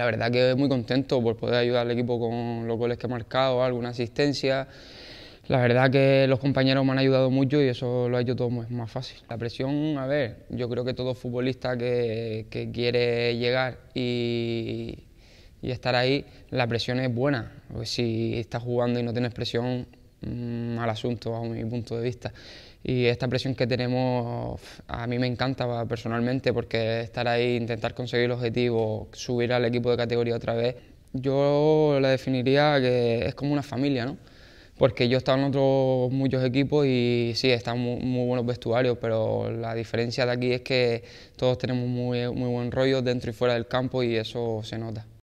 La verdad que muy contento por poder ayudar al equipo con los goles que he marcado, alguna asistencia. La verdad que los compañeros me han ayudado mucho y eso lo ha hecho todo más fácil. La presión, a ver, yo creo que todo futbolista que, quiere llegar y, estar ahí, la presión es buena. Pues si estás jugando y no tienes presión, Mm, al asunto a mi punto de vista. Y esta presión que tenemos a mí me encanta personalmente porque estar ahí, intentar conseguir el objetivo, subir al equipo de categoría otra vez, yo la definiría que es como una familia, ¿no? Porque yo he estado en otros muchos equipos y sí, están muy, muy, buenos vestuarios, pero la diferencia de aquí es que todos tenemos muy buen rollo dentro y fuera del campo y eso se nota.